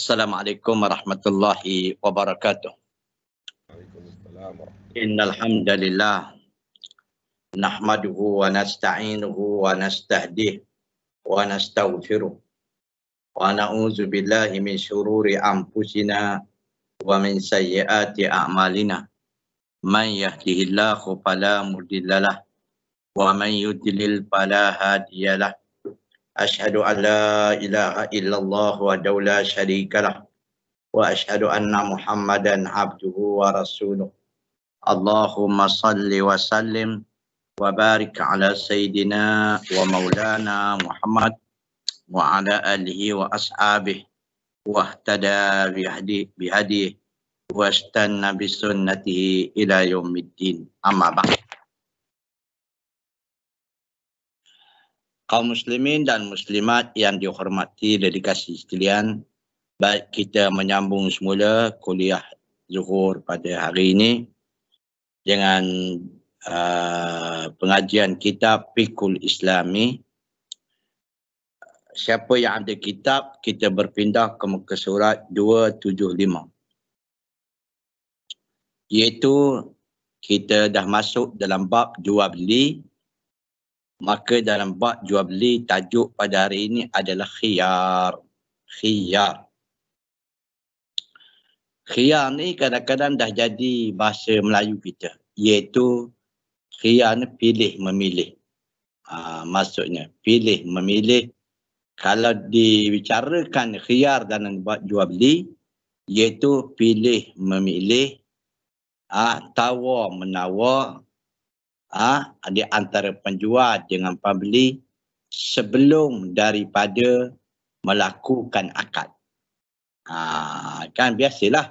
Assalamualaikum warahmatullahi wabarakatuh. Waalaikumsalam. Innal hamdalillah nahmaduhu wa nasta'inuhu wa nastahdih wa nastaghfiru wa na'udzu billahi min shururi anfusina wa min sayyiati a'malina man yahdihillahu fala mudillalah wa man yudlil fala hadiyalah أشهد أن لا إله إلا الله وحده لا شريك له وأشهد أن محمدا عبده ورسوله اللهم صل وسلم وبارك على سيدنا ومولانا محمد وعلى آله وأصحابه واهتدى بهديه, واستنى بسنته إلى يوم الدين أما بعد kaum muslimin dan muslimat yang dihormati dan dedikasi sekalian baik kita menyambung semula kuliah zuhur pada hari ini dengan uh, pengajian kitab pikul Islami siapa yang ada kitab kita berpindah ke muka surat 275 iaitu kita dah masuk dalam bab jual beli maka dalam bab jual beli tajuk pada hari ini adalah khiyar khiyar khiyar ni kadang-kadang dah jadi bahasa Melayu kita iaitu khiyar ni pilih memilih ha, maksudnya pilih memilih kalau dibicarakan khiyar dalam bab jual beli iaitu pilih memilih ah ha, tawar menawar ha, di antara penjual dengan pembeli sebelum daripada melakukan akad. Ha, kan biasalah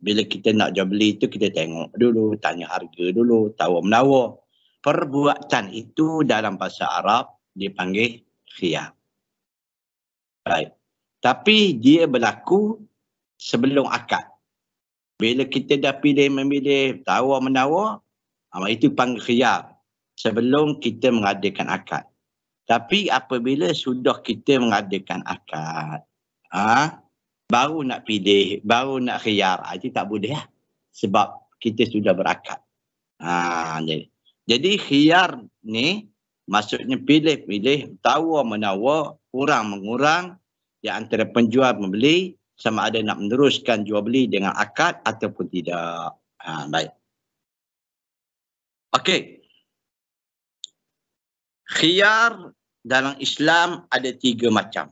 bila kita nak jual beli itu kita tengok dulu, tanya harga dulu, tahu menawar. Perbuatan itu dalam bahasa Arab dipanggil khiyam. Baik. Tapi dia berlaku sebelum akad. Bila kita dah pilih memilih tawar menawar, Ah, itu panggil khiyar sebelum kita mengadakan akad. Tapi apabila sudah kita mengadakan akad, ha, baru nak pilih, baru nak khiyar, ah, itu tak boleh lah. Sebab kita sudah berakad. Ha, jadi, jadi khiyar ni maksudnya pilih-pilih, tawa-menawa, kurang-mengurang di antara penjual membeli sama ada nak meneruskan jual beli dengan akad ataupun tidak. Ha, baik. Okey. Khiyar dalam Islam ada tiga macam.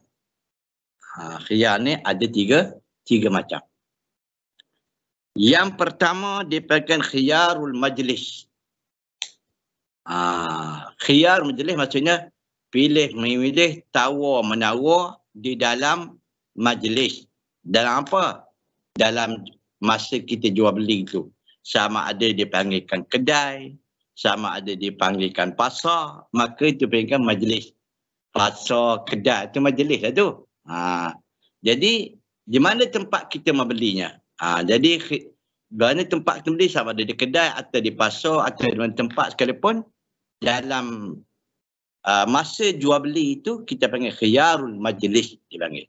Ha, khiyar ni ada tiga, tiga macam. Yang pertama dipanggil khiyarul majlis. Ha, khiyar majlis maksudnya pilih memilih tawa menawa di dalam majlis. Dalam apa? Dalam masa kita jual beli tu. Sama ada dipanggilkan kedai, sama ada dipanggilkan pasar, maka itu panggilkan majlis. Pasar, kedai, itu majlis lah tu. Ha. Jadi, di mana tempat kita membelinya? Ha. Jadi, di mana tempat kita beli sama ada di kedai atau di pasar atau di mana tempat sekalipun, dalam uh, masa jual beli itu, kita panggil khiyarul majlis dipanggil.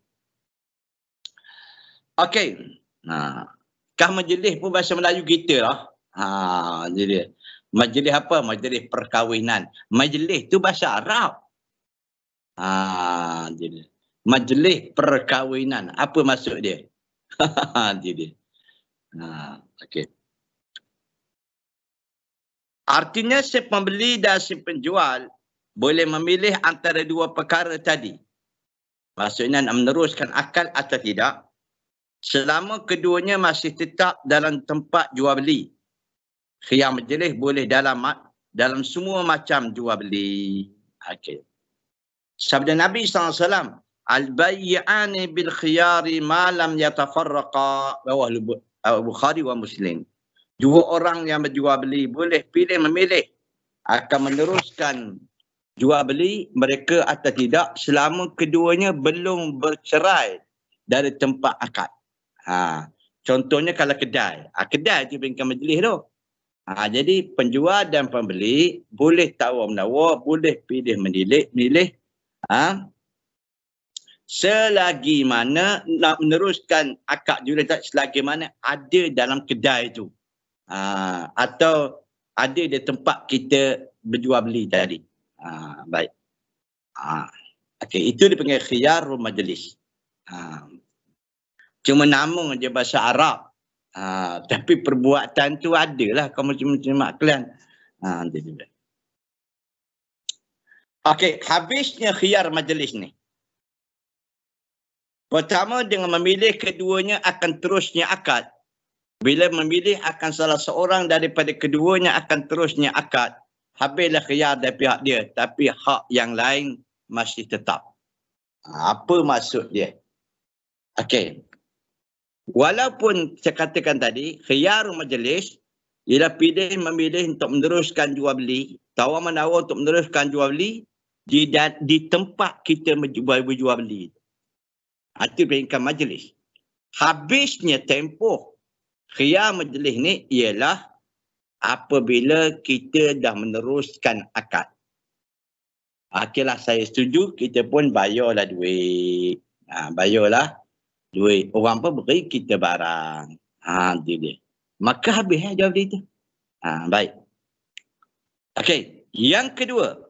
Okey. Ha. Kah majlis pun bahasa Melayu kita lah. Ha, jadi, Majlis apa? Majlis perkahwinan. Majlis tu bahasa Arab. Ha, jadi majlis perkahwinan. Apa maksud dia? jadi. Ha, okey. Artinya si pembeli dan si penjual boleh memilih antara dua perkara tadi. Maksudnya nak meneruskan akal atau tidak. Selama keduanya masih tetap dalam tempat jual beli khiyam majlis boleh dalam dalam semua macam jual beli. Okey. Sabda Nabi SAW, Al-bay'ani bil khiyari Malam lam yatafarraqa bawah uh, Bukhari wa Muslim. Dua orang yang berjual beli boleh pilih memilih akan meneruskan jual beli mereka atau tidak selama keduanya belum bercerai dari tempat akad. Ha. Contohnya kalau kedai. Ha, kedai tu bingkai majlis tu. Ha, jadi penjual dan pembeli boleh tawar menawar, boleh pilih menilik, milih. Ha? Selagi mana nak meneruskan akad jual tak selagi mana ada dalam kedai itu. Ha, atau ada di tempat kita berjual beli tadi. Ha, baik. Ha. Okey, itu dipanggil rumah majlis. Ha. Cuma nama je bahasa Arab. Ha, tapi perbuatan tu adalah kau macam-macam mak kelan. Ha, dia juga. Okey, habisnya khiar majlis ni. Pertama, dengan memilih keduanya akan terusnya akad. Bila memilih akan salah seorang daripada keduanya akan terusnya akad. Habislah khiar dari pihak dia. Tapi hak yang lain masih tetap. Ha, apa maksud dia? Okey, Walaupun saya katakan tadi, khiyar majlis ialah pilih memilih untuk meneruskan jual beli, tawar menawar untuk meneruskan jual beli di, di tempat kita menjual jual beli. Itu peringkat majlis. Habisnya tempoh khiyar majlis ni ialah apabila kita dah meneruskan akad. Akhirlah saya setuju, kita pun bayarlah duit. Ha, bayarlah duit orang pun beri kita barang ha dia, dia. maka habis eh, jawab dia itu ha baik okey yang kedua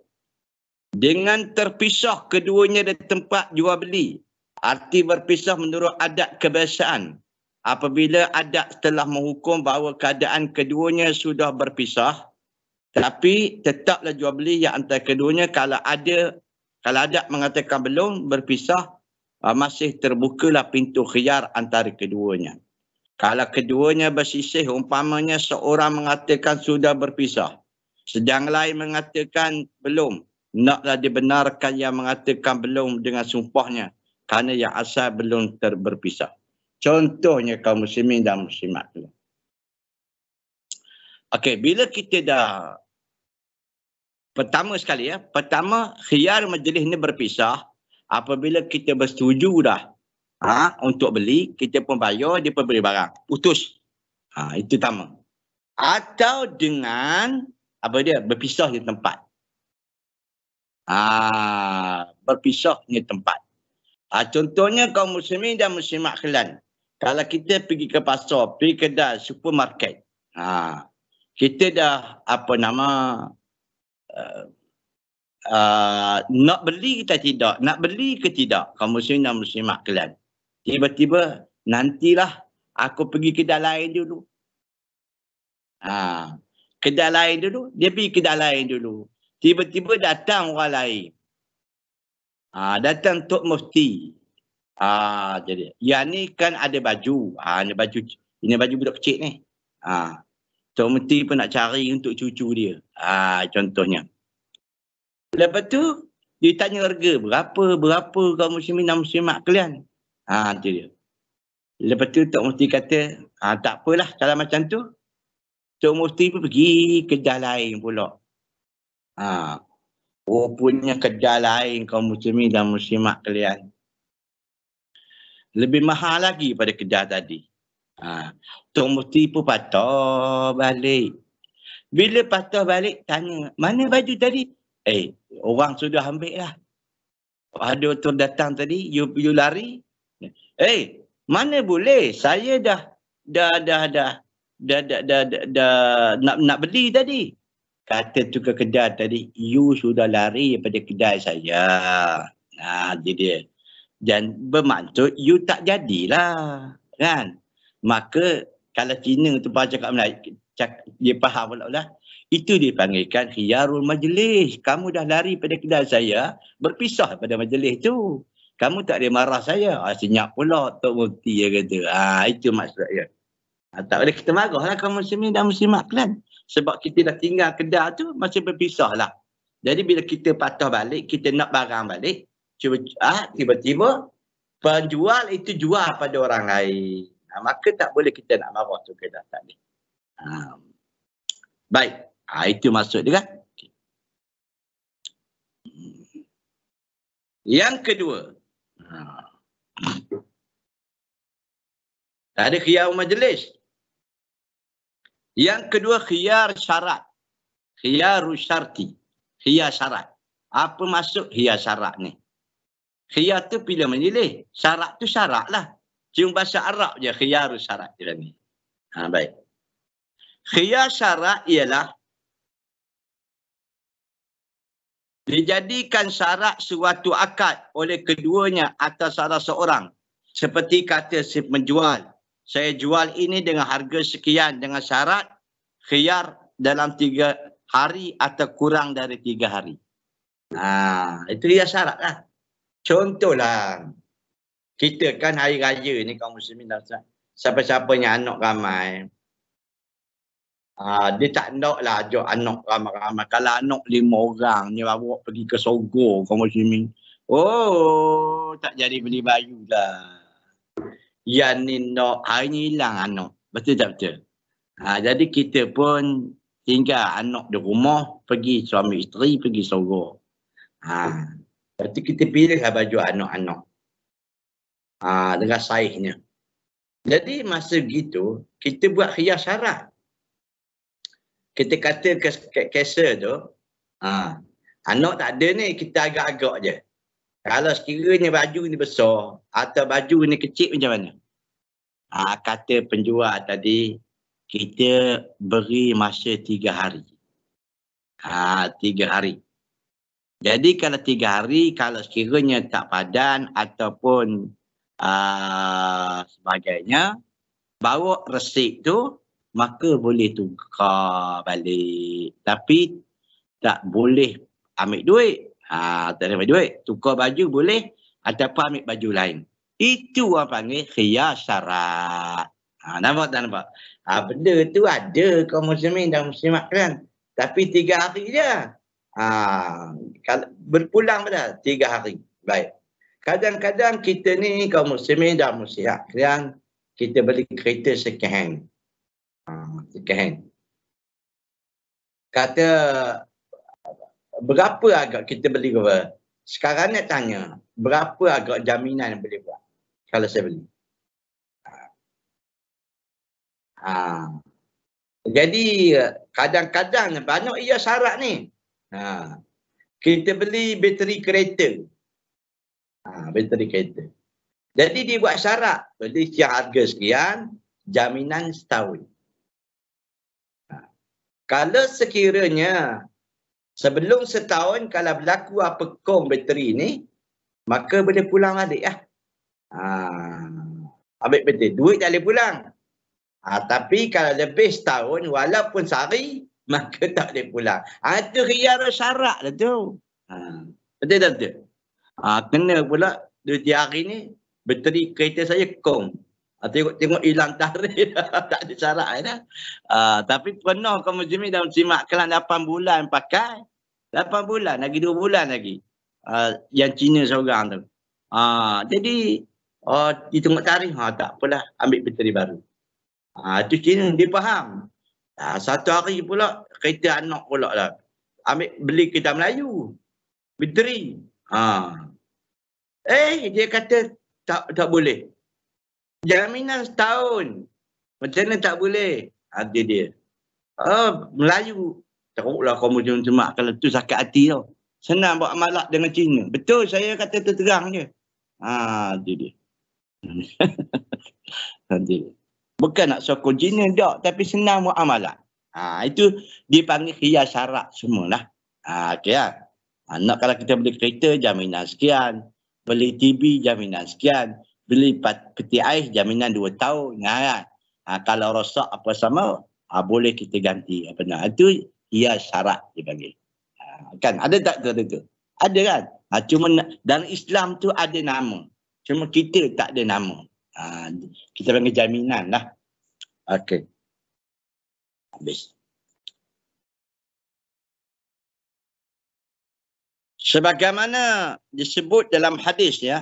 dengan terpisah keduanya dari tempat jual beli arti berpisah menurut adat kebiasaan apabila adat telah menghukum bahawa keadaan keduanya sudah berpisah tapi tetaplah jual beli yang antara keduanya kalau ada kalau adat mengatakan belum berpisah Ah, masih terbukalah pintu khiyar antara keduanya. Kalau keduanya bersisih, umpamanya seorang mengatakan sudah berpisah. Sedang lain mengatakan belum. Naklah dibenarkan yang mengatakan belum dengan sumpahnya. Kerana yang asal belum terberpisah. Contohnya kaum muslimin dan muslimat. Okey, bila kita dah... Pertama sekali ya, pertama khiyar majlis ni berpisah apabila kita bersetuju dah ha, untuk beli, kita pun bayar, dia pun beri barang. utus, Ha, itu utama. Atau dengan apa dia berpisah di tempat. Ha, berpisah di tempat. Ha, contohnya kaum muslimin dan muslimat kelan. Kalau kita pergi ke pasar, pergi ke kedai, supermarket. Ha, kita dah apa nama uh, uh, nak beli kita tidak, nak beli ke tidak, kamu muslimin dan muslimat kalian. Tiba-tiba nantilah aku pergi kedai lain dulu. Uh, kedai lain dulu, dia pergi kedai lain dulu. Tiba-tiba datang orang lain. Uh, datang Tok Mufti. Ah, jadi, yang ni kan ada baju. Ah, uh, ini baju ini baju budak kecil ni. Ah, uh, Tok Mufti pun nak cari untuk cucu dia. Ah, contohnya. Lepas tu dia tanya harga berapa berapa kaum muslimin dan muslimat kalian. Ha tu dia. Lepas tu Tok Mufti kata, ha, tak apalah kalau macam tu. Tok mesti pun pergi kedai lain pula. Ha, rupanya kerja lain kaum muslimin dan muslimat kalian. Lebih mahal lagi pada kerja tadi. Ha, Tok Mufti pun patah balik. Bila patah balik, tanya, mana baju tadi? eh orang sudah ambil lah. Ada tu datang tadi, you, you lari. Eh, mana boleh? Saya dah dah dah dah dah dah dah, dah, dah nak nak beli tadi. Kata tu ke kedai tadi, you sudah lari daripada kedai saya. Nah, jadi dan bermaksud you tak jadilah. Kan? Maka kalau Cina tu baca kat Melayu, cak, dia faham pula lah. Itu dipanggilkan khiyarul majlis. Kamu dah lari pada kedai saya, berpisah pada majlis tu. Kamu tak boleh marah saya. Ah, senyap pula Tok Mufti dia kata. Ah, itu maksudnya. Ah, tak boleh kita marah lah kaum muslimin dan muslimat kan. Sebab kita dah tinggal kedai tu, masih berpisah lah. Jadi bila kita patah balik, kita nak barang balik, cuba, ah, tiba-tiba penjual itu jual pada orang lain. Ah, maka tak boleh kita nak marah tu kedai tadi. Ah. Baik. Ha, itu maksud dia kan? Hmm. Yang kedua. Ah. Tak ada khiyar majlis. Yang kedua khiyar syarat. Khiyar syarti. Khiyar syarat. Apa maksud khiyar syarat ni? Khiyar tu pilih menilih. Syarat tu syarat lah. Cuma bahasa Arab je khiyar syarat. Ha, baik. Khiyar syarat ialah Dijadikan syarat suatu akad oleh keduanya atas salah seorang. Seperti kata si penjual, Saya jual ini dengan harga sekian dengan syarat khiyar dalam tiga hari atau kurang dari tiga hari. Nah, itu dia syarat lah. Contohlah, kita kan hari raya ni kaum muslimin dah siapa-siapa yang anak ramai, Uh, dia tak nak lah ajak anak ramai-ramai. Kalau anak lima orang ni bawa pergi ke Sogo kau macam Oh, tak jadi beli bayu lah. Yang ni nak hari ni hilang anak. Betul tak betul? Ha, jadi kita pun tinggal anak di rumah, pergi suami isteri, pergi Sogo. Ha, berarti kita pilih lah baju anak-anak. Ha, dengan saiznya. Jadi masa gitu kita buat hias syarat kita kata kasa tu ha, anak tak ada ni kita agak-agak je kalau sekiranya baju ni besar atau baju ni kecil macam mana ha, kata penjual tadi kita beri masa tiga hari ha, tiga hari jadi kalau tiga hari kalau sekiranya tak padan ataupun uh, sebagainya bawa resik tu maka boleh tukar balik. Tapi tak boleh ambil duit. Ha, tak ada duit. Tukar baju boleh ataupun ambil baju lain. Itu orang panggil khiyar syarat. Ha, nampak tak nampak? Ha, benda tu ada kau muslimin dan muslimat kan? Tapi tiga hari je. Ha, kal- berpulang pada tiga hari. Baik. Kadang-kadang kita ni kaum muslimin dan muslimat kan? Kita beli kereta second hand kan kata berapa agak kita beli ke sekarang nak tanya berapa agak jaminan yang boleh buat kalau saya beli ha. ha. jadi kadang-kadang banyak ia syarat ni ha. kita beli bateri kereta ha, bateri kereta jadi dia buat syarat jadi harga sekian jaminan setahun kalau sekiranya sebelum setahun kalau berlaku apa kom bateri ni maka boleh pulang balik lah. Ha, ambil benda, duit tak boleh pulang. Ha, tapi kalau lebih setahun walaupun sehari maka tak boleh pulang. Ha, itu riara syarat lah tu. Ha, betul tak tu? Ha, kena pula duit hari ni bateri kereta saya kong. Tengok-tengok ah, hilang tarikh. tak ada syarat. Ya. Uh, tapi pernah kaum muslimin dan simak kelan 8 bulan pakai. 8 bulan. Lagi 2 bulan lagi. Uh, yang Cina seorang tu. Uh, jadi, oh, uh, dia tengok tarikh. Ha, tak apalah. Ambil bateri baru. Itu uh, Cina. Dia faham. Uh, satu hari pula, kereta anak pula lah. Ambil beli kereta Melayu. bateri. Uh. Eh, dia kata tak tak boleh. Jaminan setahun. Macam mana tak boleh? Ada dia. Oh, Melayu. Teruklah kau macam semak kalau tu sakit hati tau. Senang buat amalak dengan Cina. Betul saya kata tu terang je. Ha, ah, tu dia. Nanti. Bukan nak sokong Cina dok tapi senang buat amalan. Ha, ah, itu dia panggil khiyar syarat semualah. Ha, okay, ha. Lah. ha, nak kalau kita beli kereta jaminan sekian. Beli TV jaminan sekian beli peti ais jaminan dua tahun ha, ngarat kan? ha, kalau rosak apa sama ha, boleh kita ganti apa nak itu ia syarat dipanggil ha, kan ada tak tu tu ada kan ha, cuma dalam Islam tu ada nama cuma kita tak ada nama ha, kita panggil jaminan lah okey habis Sebagaimana disebut dalam hadis ya,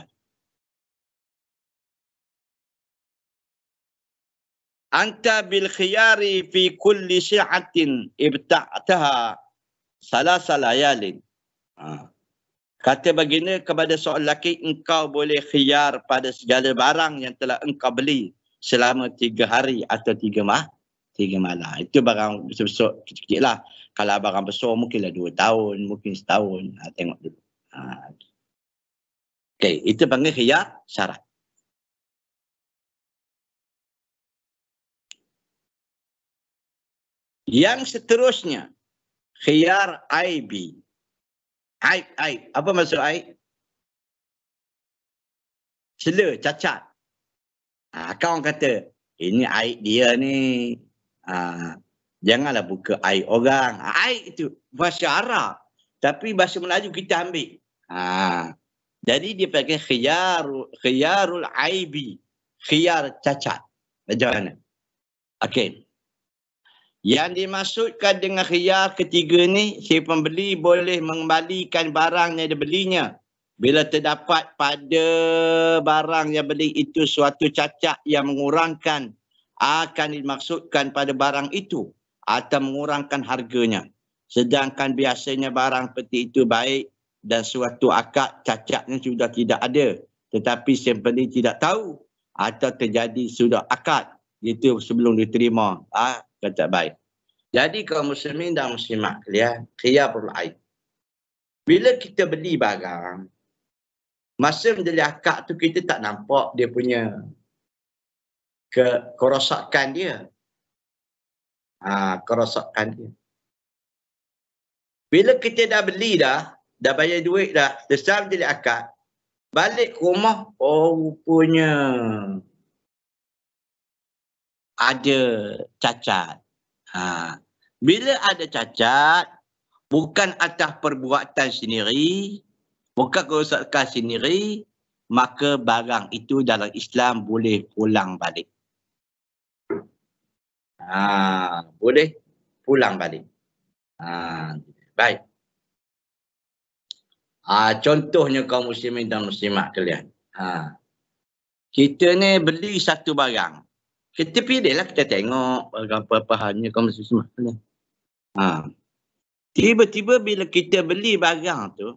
anta bil khiyari fi kulli shi'atin ibta'taha salasa layalin. Ha. Kata begini kepada seorang lelaki, engkau boleh khiyar pada segala barang yang telah engkau beli selama tiga hari atau tiga mah, tiga malam. Itu barang besar-besar kecil-kecil lah. Kalau barang besar mungkinlah dua tahun, mungkin setahun. Ha, tengok dulu. Ha. Okay, itu panggil khiyar syarat. Yang seterusnya, khiyar aibi. Aib, aib. Apa maksud aib? Cela, cacat. Ha, kau orang kata, ini aib dia ni. Ha, janganlah buka aib orang. Ha, aib itu bahasa Arab. Tapi bahasa Melayu kita ambil. Ha, jadi dia pakai khiyarul, khiyarul aibi. Khiyar cacat. Macam mana? Okay. Yang dimaksudkan dengan khiyar ketiga ni, si pembeli boleh mengembalikan barang yang dia belinya bila terdapat pada barang yang beli itu suatu cacat yang mengurangkan akan dimaksudkan pada barang itu atau mengurangkan harganya. Sedangkan biasanya barang peti itu baik dan suatu akad cacatnya sudah tidak ada. Tetapi si pembeli tidak tahu atau terjadi sudah akad itu sebelum diterima. Ha? yang tak baik. Jadi kaum muslimin dan muslimat kalian, khiyarul aib. Bila kita beli barang, masa menjadi akak tu kita tak nampak dia punya ke kerosakan dia. Ha, kerosakan dia. Bila kita dah beli dah, dah bayar duit dah, terserah menjadi akak, balik rumah, oh punya ada cacat. Ha. Bila ada cacat, bukan atas perbuatan sendiri, bukan kerosakan sendiri, maka barang itu dalam Islam boleh pulang balik. Ha. Boleh pulang balik. Ha. Baik. Ha. Contohnya kaum muslimin dan muslimat kalian. Ha. Kita ni beli satu barang kita pilih lah kita tengok apa-apa hanya komersi ni. Ha. Tiba-tiba bila kita beli barang tu,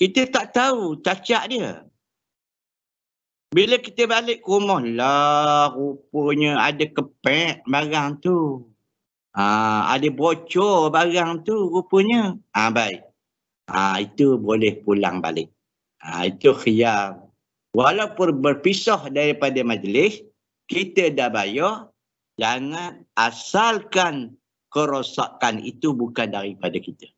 kita tak tahu cacat dia. Bila kita balik ke rumah lah, rupanya ada kepek barang tu. Ha, ada bocor barang tu rupanya. Ah ha, baik. ha, itu boleh pulang balik. ha, itu khiyar walaupun berpisah daripada majlis, kita dah bayar, jangan asalkan kerosakan itu bukan daripada kita.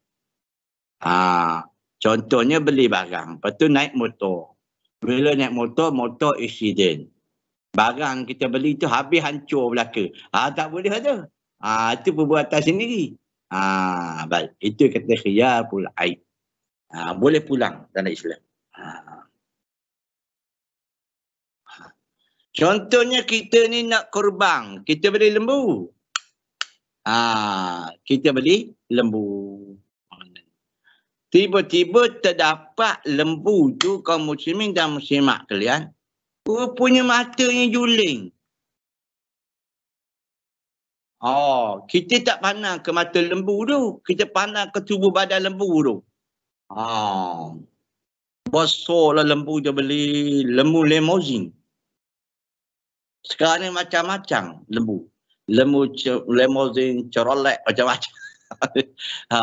Ha, contohnya beli barang, lepas tu naik motor. Bila naik motor, motor accident. Barang kita beli tu habis hancur belaka. Ha, tak boleh ada. Lah ha, itu perbuatan sendiri. Ha, baik. Itu kata khiyar pula. Ha, boleh pulang dalam Islam. Ha. Contohnya kita ni nak kurban, kita beli lembu. Ha, kita beli lembu. Tiba-tiba terdapat lembu tu kaum muslimin dan muslimat kalian. Rupanya mata yang juling. Oh, kita tak pandang ke mata lembu tu. Kita pandang ke tubuh badan lembu tu. Oh. Besarlah lembu dia beli. Lembu limousine. Sekarang ni macam-macam lembu. Lembu lemozin, cerolek, macam-macam. ha.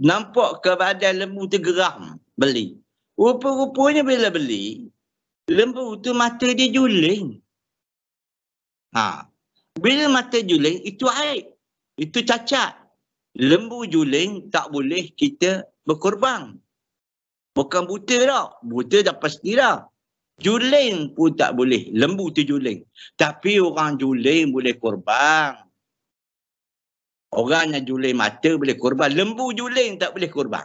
Nampak ke badan lembu tu geram beli. Rupa-rupanya bila beli, lembu tu mata dia juling. Ha. Bila mata juling, itu air, Itu cacat. Lembu juling tak boleh kita berkorban. Bukan buta dah. Buta dah pasti dah. Juling pun tak boleh. Lembu tu juling. Tapi orang juling boleh korban. Orang yang juling mata boleh korban. Lembu juling tak boleh korban.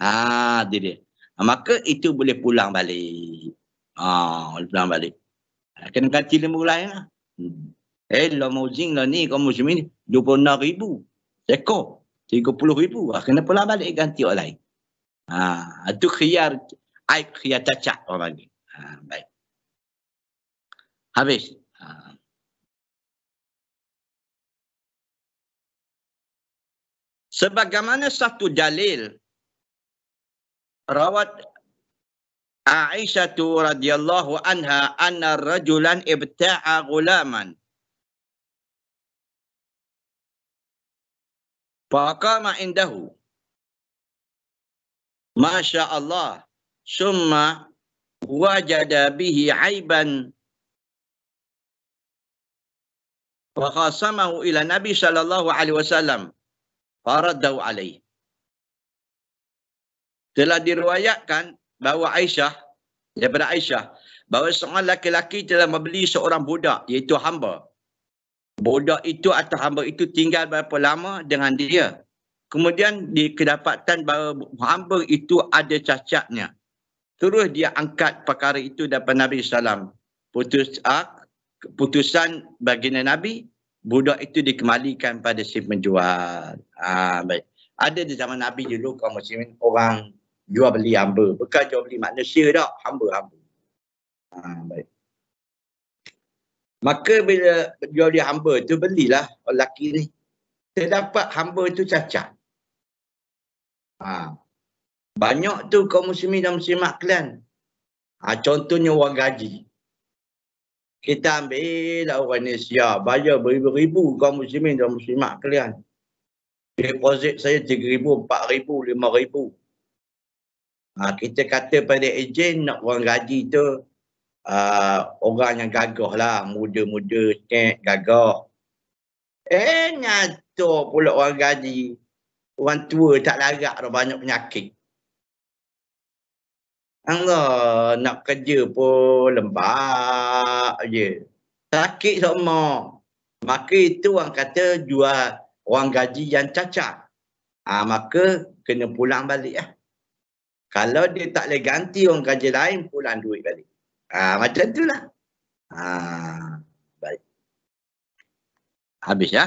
Haa, dia dia. Ha, maka itu boleh pulang balik. Haa, boleh pulang balik. Ha, kena ganti lembu lain lah. Hmm. Eh, lah mauzin lah ni, kau musim ni, RM26,000. Sekor, rm ribu. Ha, kena pulang balik ganti orang lain. Haa, itu khiyar, aib khiyar cacat orang panggil. Habis. Ha. Sebagaimana satu dalil rawat Aisyah radhiyallahu anha anna rajulan ibta'a gulaman. Faqama indahu. Masya Allah. Summa wajada bihi aiban فخاصمه الى النبي صلى الله عليه وسلم فردوا عليه telah diriwayatkan bahawa Aisyah daripada Aisyah bahawa seorang lelaki telah membeli seorang budak iaitu hamba budak itu atau hamba itu tinggal berapa lama dengan dia kemudian dikedapatan bahawa hamba itu ada cacatnya terus dia angkat perkara itu daripada Nabi Alaihi Wasallam. putus ak keputusan baginda Nabi budak itu dikembalikan pada si penjual. ha, baik. Ada di zaman Nabi dulu kaum muslimin orang jual beli hamba. Bukan jual beli manusia dah, hamba-hamba. ha, baik. Maka bila jual beli hamba tu belilah orang lelaki ni. Terdapat hamba tu cacat. Ha. Banyak tu kaum muslimin dan muslimat kelan. Ha, contohnya orang gaji kita ambil lah orang Indonesia bayar beribu-ribu kaum muslimin dan muslimat kalian deposit saya 3000 4000 5000 ha, kita kata pada ejen nak orang gaji tu uh, orang yang gagah lah muda-muda sikit gagah eh ngatur pula orang gaji orang tua tak larat dah banyak penyakit Angga nak kerja pun lembak je. Sakit semua. Maka itu orang kata jual orang gaji yang cacat. Ha, maka kena pulang balik lah. Kalau dia tak boleh ganti orang gaji lain, pulang duit balik. Ha, macam tu lah. Ha, baik. Habis ya.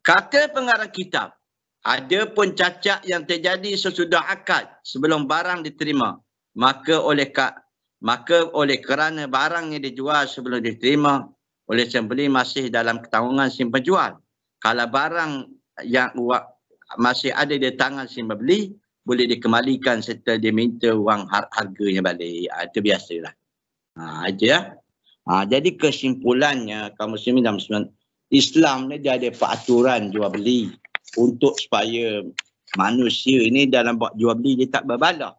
Kata pengarang kitab, ada pun cacat yang terjadi sesudah akad sebelum barang diterima. Maka oleh kak, maka oleh kerana barang yang dijual sebelum diterima oleh sembeli masih dalam ketanggungan si penjual. Kalau barang yang masih ada di tangan si pembeli boleh dikembalikan serta dia minta wang har- harganya balik. Ha, itu biasalah. Ha, ah, aja. Lah. Ha, ah, jadi kesimpulannya kamu muslimin dalam Islam ni dia ada peraturan jual beli untuk supaya manusia ini dalam buat jual beli dia tak berbala.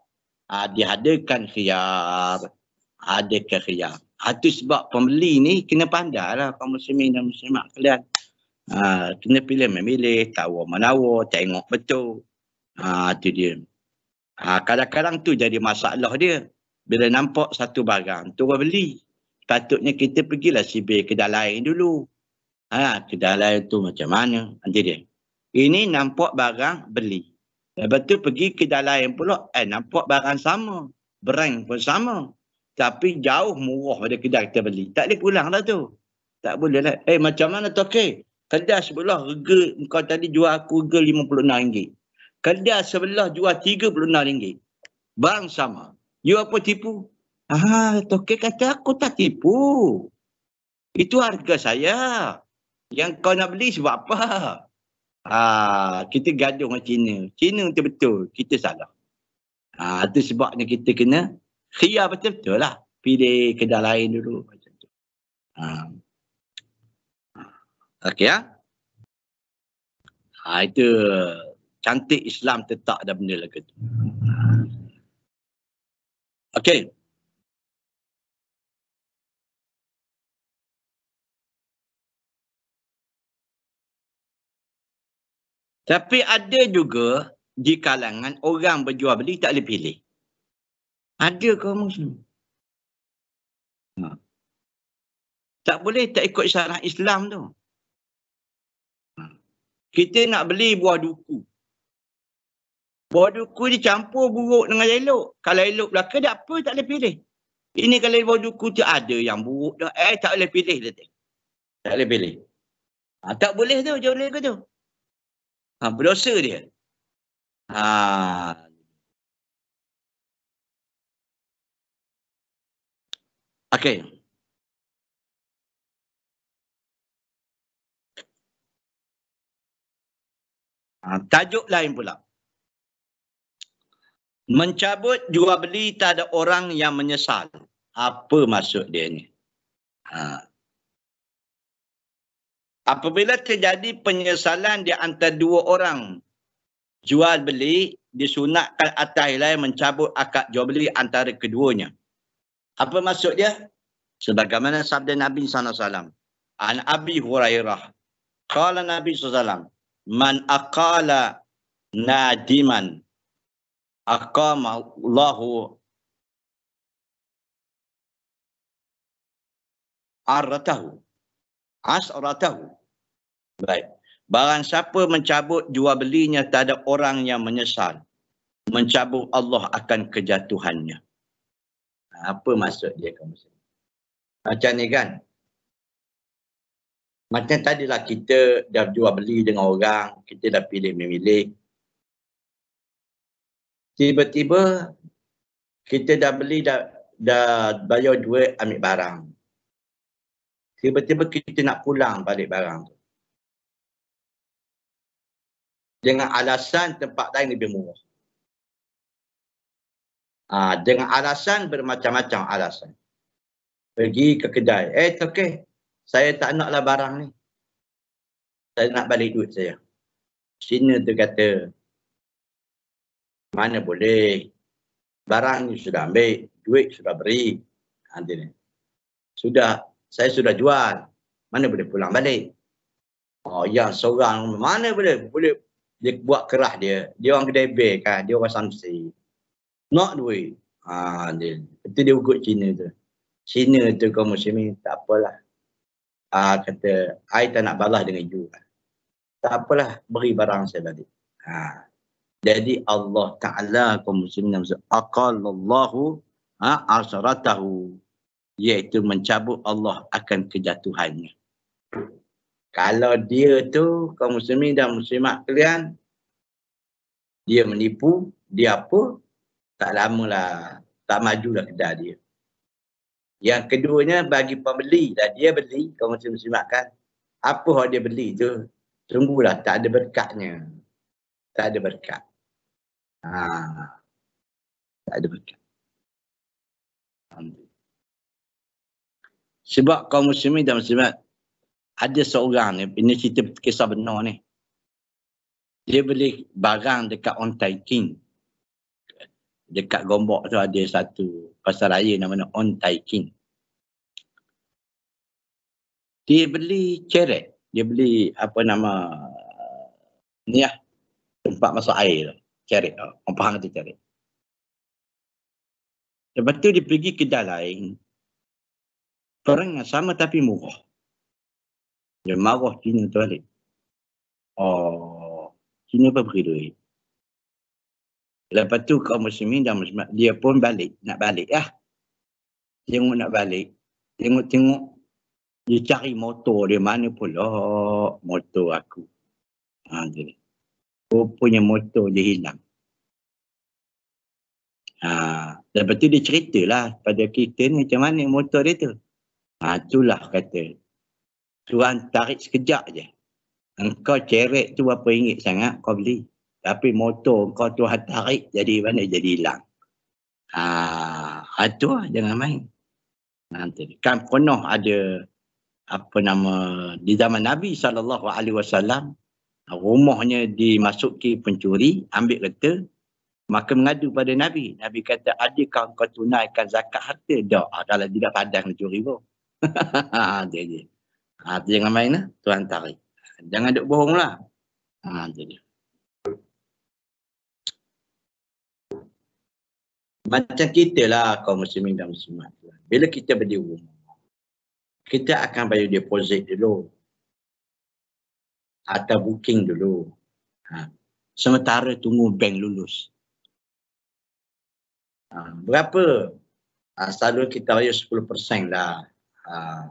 Ha, ah, dihadakan khiyar. Hadakan khiyar. Ha, sebab pembeli ni kena pandai lah kaum muslimin dan muslimat kalian. Ha, ah, kena pilih memilih, tawar menawar, tengok betul. Ha, itu dia. Ha, kadang-kadang tu jadi masalah dia. Bila nampak satu barang, tu orang beli. Patutnya kita pergilah sibir kedai lain dulu. Ha, kedai lain tu macam mana? Nanti dia. Ini nampak barang beli. Lepas tu pergi ke dalam pula, eh nampak barang sama. Brand pun sama. Tapi jauh murah pada kedai kita beli. Tak boleh pulang lah tu. Tak boleh lah. Eh macam mana tu okey? Kedai sebelah harga kau tadi jual aku harga RM56. Kedai sebelah jual RM36. Barang sama. You apa tipu? Ah, Tokek kata aku tak tipu. Itu harga saya. Yang kau nak beli sebab apa? Ha, kita gaduh dengan Cina. Cina betul-betul. Kita salah. Ha, itu sebabnya kita kena khiyar betul-betul lah. Pilih kedai lain dulu. Macam tu. Ha. Okey ya. Ha, itu cantik Islam tetap ada benda lagi tu. Okey. Tapi ada juga di kalangan orang berjual beli tak boleh pilih. Ada ke Muslim? Ha. Tak boleh tak ikut syarah Islam tu. Ha. Kita nak beli buah duku. Buah duku ni campur buruk dengan elok. Kalau elok belaka dia apa tak boleh pilih. Ini kalau buah duku tu ada yang buruk dah. Eh tak boleh pilih. Tak boleh pilih. Ha, tak boleh tu. Jangan boleh ke tu ha, berdosa dia. Ha. Okay. Ha, tajuk lain pula. Mencabut jual beli tak ada orang yang menyesal. Apa maksud dia ni? Ha, Apabila terjadi penyesalan di antara dua orang jual beli disunatkan atas helai mencabut akad jual beli antara keduanya. Apa maksud dia? Sebagaimana sabda Nabi sallallahu alaihi wasallam. An Abi Hurairah. Kala Nabi sallallahu Man aqala nadiman aqama Allahu arratahu asratahu. Baik. Barang siapa mencabut jual belinya tak ada orang yang menyesal. Mencabut Allah akan kejatuhannya. Apa maksud dia kamu Macam ni kan. Macam tadilah kita dah jual beli dengan orang. Kita dah pilih memilih. Tiba-tiba kita dah beli dah, dah bayar duit ambil barang. Tiba-tiba kita nak pulang balik barang tu dengan alasan tempat lain lebih murah. Ha, dengan alasan bermacam-macam alasan. Pergi ke kedai. Eh, it's okay. Saya tak naklah barang ni. Saya nak balik duit saya. Sini tu kata, mana boleh. Barang ni sudah ambil. Duit sudah beri. Nanti ha, ni. Sudah, saya sudah jual. Mana boleh pulang balik. Oh, yang seorang mana boleh. Boleh dia buat kerah dia. Dia orang kedai bear kan, dia orang samsi. Not way. Ha, dia. Itu dia ugut Cina tu. Cina tu kau muslim ni, tak apalah. Ha, kata, I tak nak balas dengan you. Kan. Tak apalah, beri barang saya balik. Ha. Jadi Allah Ta'ala kaum muslim ni maksud, Aqallallahu ha, asaratahu. Iaitu mencabut Allah akan kejatuhannya kalau dia tu kaum muslimin dan muslimat kalian dia menipu dia apa tak lamalah tak majulah kedai dia yang keduanya bagi pembeli lah dia beli kaum muslimin muslimat kan apa yang dia beli tu tunggulah tak ada berkatnya tak ada berkat ha. tak ada berkat Sebab kaum muslimin dan muslimat ada seorang ni, ini cerita kisah benar ni. Dia beli barang dekat Ontai King. Dekat Gombok tu ada satu pasar raya namanya Ontai King. Dia beli ceret. Dia beli apa nama ni lah. Tempat masuk air lah Ceret. Orang faham kata ceret. Lepas tu dia pergi kedai lain. Perang sama tapi murah dia marah Cina tu balik. Oh, Cina pun beri duit. Lepas tu kaum muslimin dan muslimat, dia pun balik, nak balik lah. Tengok nak balik, tengok-tengok. Dia cari motor dia mana pula motor aku. Ha, dia. Rupanya motor dia hilang. Ah, lepas tu dia lah pada kita ni macam mana motor dia tu. Ha, itulah kata Tuan tarik sekejap je. Engkau ceret tu berapa ringgit sangat kau beli. Tapi motor kau tu tarik jadi mana jadi hilang. Ah, ha, ha lah jangan main. Nanti ha, kan pernah ada apa nama di zaman Nabi sallallahu alaihi wasallam rumahnya dimasuki pencuri ambil kereta maka mengadu pada Nabi. Nabi kata adakah kau tunaikan zakat harta dah kalau tidak padang mencuri pun. Ha, jadi Ha, jangan main lah. Tuan tarik. Jangan duk bohong lah. Ha, ah, jadi. Macam kita lah kau muslimin dan muslimat. Bila kita beli rumah, kita akan bayar deposit dulu. Atau booking dulu. Ha. Sementara tunggu bank lulus. Ha, berapa? Ha, selalu kita bayar 10% lah. Ha.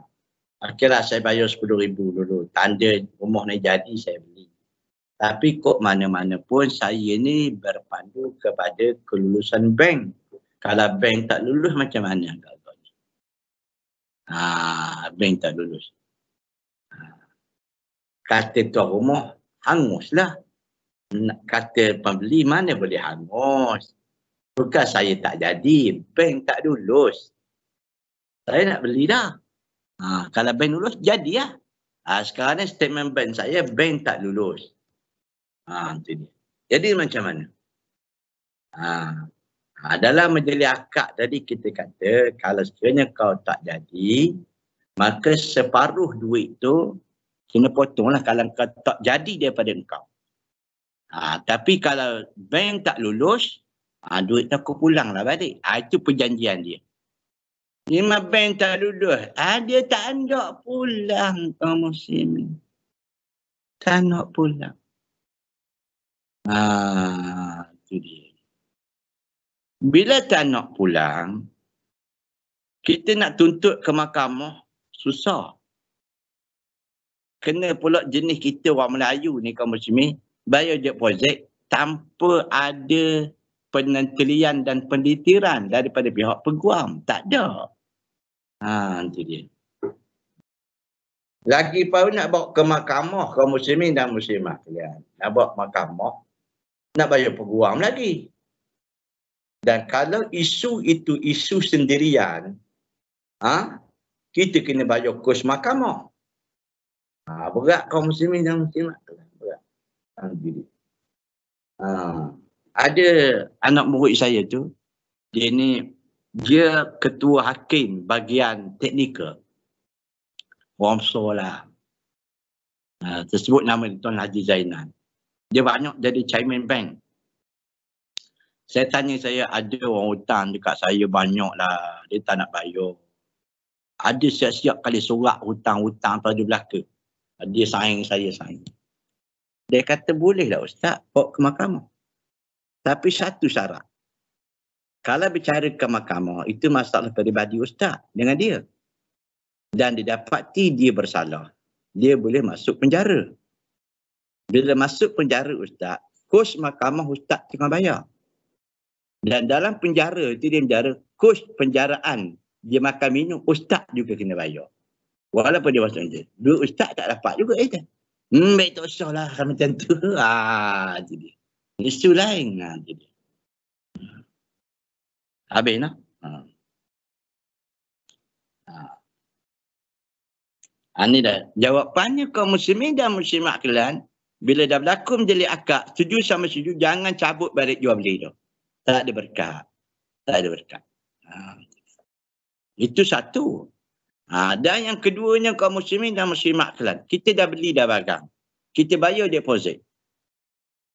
Akhirnya saya bayar sepuluh ribu dulu. Tanda rumah ni jadi saya beli. Tapi kok mana-mana pun saya ni berpandu kepada kelulusan bank. Kalau bank tak lulus macam mana? Ah, bank tak lulus. Ha. Kata tuan rumah, hanguslah. Kata pembeli, mana boleh hangus. Bukan saya tak jadi, bank tak lulus. Saya nak beli dah. Ha, kalau bank lulus, jadi lah. Ha, sekarang ni statement bank saya, bank tak lulus. Ha, tu Jadi macam mana? Ha, ha, dalam majlis tadi kita kata, kalau sekiranya kau tak jadi, maka separuh duit tu kena potonglah kalau kau tak jadi daripada kau. Ha, tapi kalau bank tak lulus, ha, duit tu aku pulang lah balik. Ha, itu perjanjian dia. Lima bank tak luluh. Ah, dia tak nak pulang kaum muslim. Tak nak pulang. Ah, itu dia. Bila tak nak pulang, kita nak tuntut ke mahkamah, susah. Kena pula jenis kita orang Melayu ni kaum muslim bayar je deposit tanpa ada penentelian dan penditiran daripada pihak peguam. Tak ada. Ha, itu dia. Lagi pun nak bawa ke mahkamah kaum muslimin dan muslimah kalian. Nak bawa mahkamah, nak bayar peguam lagi. Dan kalau isu itu isu sendirian, ha, kita kena bayar kos mahkamah. Ha, berat kaum muslimin dan muslimah kalian. Berat. Ha, ada anak murid saya tu dia ni dia ketua hakim bagian teknikal Romso lah uh, tersebut nama Tuan Haji Zainal dia banyak jadi chairman bank saya tanya saya ada orang hutang dekat saya banyak lah dia tak nak bayar ada siap-siap kali surat hutang-hutang pada belakang dia saing saya saing dia kata boleh lah ustaz bawa ke mahkamah tapi satu syarat. Kalau bicara ke mahkamah, itu masalah peribadi ustaz dengan dia. Dan didapati dia bersalah. Dia boleh masuk penjara. Bila masuk penjara ustaz, kos mahkamah ustaz tengah bayar. Dan dalam penjara, itu dia penjara, kos penjaraan dia makan minum, ustaz juga kena bayar. Walaupun dia masuk penjara. Dua ustaz tak dapat juga. Eh, kan? Hmm, baik tak usahlah macam tu. Ah, jadi. Isu lain. Ha, lah jadi. Habis lah. Ha. Ha. Ha, ini dah. Jawapannya kau muslimin dan muslim kelan. Bila dah berlaku menjadi akak. Setuju sama setuju. Jangan cabut balik jual beli tu. Tak ada berkat. Tak ada berkat. Ha. Itu satu. Ha, dan yang keduanya kau muslimin dan muslim kelan. Kita dah beli dah barang. Kita bayar deposit.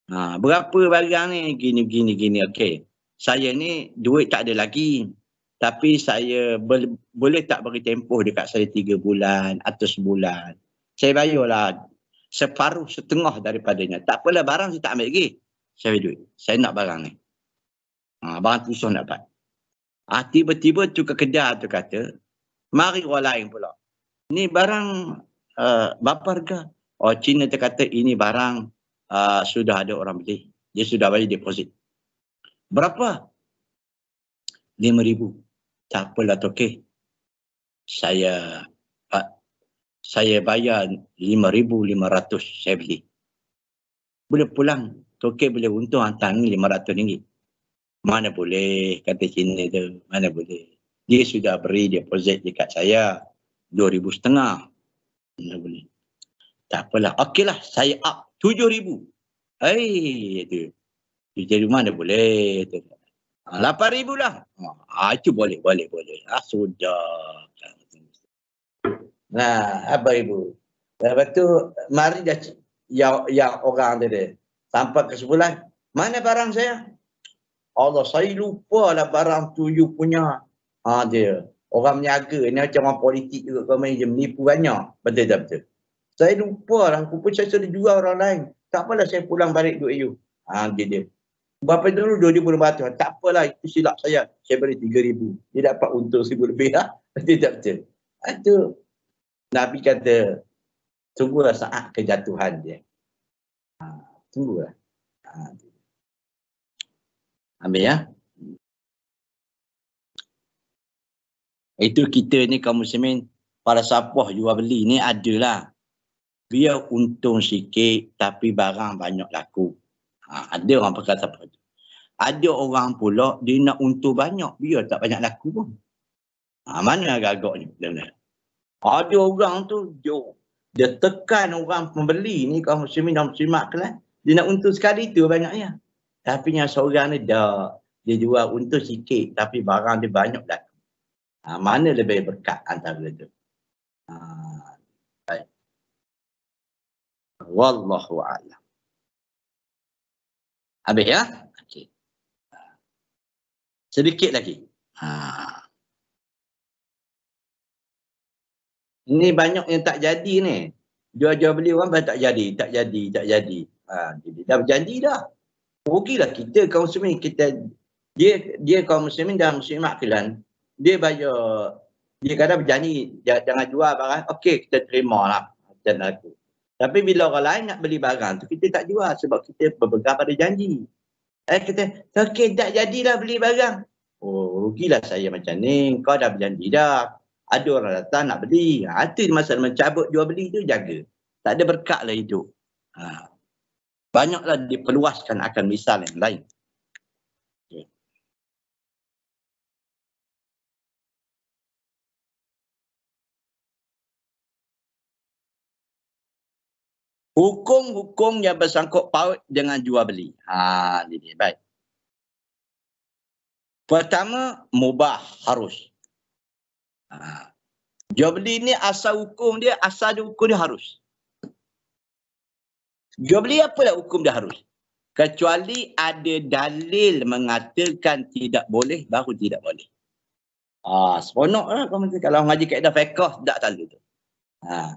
Ha, berapa barang ni gini gini gini okey. Saya ni duit tak ada lagi. Tapi saya ber, boleh tak bagi tempoh dekat saya tiga bulan atau sebulan. Saya bayarlah separuh setengah daripadanya. Tak apalah barang saya tak ambil lagi. Saya ambil duit. Saya nak barang ni. Ha, barang tu susah dapat. Ha, ah, tiba-tiba tu ke kedai tu kata, mari orang lain pula. Ni barang uh, bapa harga. Oh, Cina tu kata ini barang uh, sudah ada orang beli. Dia sudah bayar deposit. Berapa? RM5,000. Tak apalah Tokeh. Saya uh, saya bayar RM5,500 saya beli. Boleh pulang. Tokeh boleh untung hantar RM500. Mana boleh kata Cina tu. Mana boleh. Dia sudah beri deposit dekat saya. RM2,500. Mana boleh. Tak apalah. Okeylah saya up tujuh ribu. Hei, itu. Jadi mana boleh? Ah, lapan ribu lah. Ha, itu boleh, boleh, boleh. Ah, sudah. Nah, apa ibu? Lepas tu, mari dah yang, yang ya orang tadi. Sampai ke sebulan, mana barang saya? Allah, saya lupa lah barang tu you punya. Ha, dia. Orang meniaga ni macam orang politik juga. Kau main je, menipu banyak. Betul betul? betul. Saya lupa lah, aku pun saya sudah jual orang lain. Tak apalah saya pulang balik duit you. Ha, dia dia. Berapa dulu? Dua ribu lima ratus. Tak apalah, itu silap saya. Saya beri tiga ribu. Dia dapat untung seribu lebih lah. Dia tak betul. Itu. Ha, Nabi kata, tunggulah saat kejatuhan dia. Ha, tunggulah. Ha. Ambil ya. Itu kita ni kaum muslimin para sapah jual beli ni adalah biar untung sikit tapi barang banyak laku. Ha, ada orang pakai siapa tu. Ada orang pula dia nak untung banyak biar tak banyak laku pun. Ha, mana agak-agak ni Ada orang tu dia, dia tekan orang pembeli ni kalau muslim dan muslimat kelas. Dia nak untung sekali tu banyaknya. Tapi yang seorang ni dah. Dia jual untung sikit tapi barang dia banyak laku. Ha, mana lebih berkat antara itu. Ha, Wallahu a'lam. Habis ya? Okey. Sedikit lagi. Ha. Ini banyak yang tak jadi ni. Jual-jual beli orang pun tak jadi, tak jadi, tak jadi. Ha, jadi dah berjanji dah. Rugilah kita kaum muslimin kita dia dia kaum muslimin dan muslimat makfilan. Dia bayar dia kata berjanji jangan jual barang. Okey, kita terima lah. Jangan aku. Tapi bila orang lain nak beli barang tu kita tak jual sebab kita berpegang pada janji. Eh kita, okey tak jadilah beli barang. Oh rugilah saya macam ni, kau dah berjanji dah. Ada orang datang nak beli. Ha, itu masalah mencabut jual beli tu jaga. Tak ada berkat lah hidup. Ha. Banyaklah diperluaskan akan misal yang lain. hukum hukumnya bersangkut paut dengan jual beli. Ha, ini baik. Pertama, mubah harus. Ha. Jual beli ni asal hukum dia, asal dia hukum dia harus. Jual beli apa apalah hukum dia harus? Kecuali ada dalil mengatakan tidak boleh, baru tidak boleh. Ah, ha, seronok lah kalau mengaji kaedah fiqah, tak tahu tu. Ha.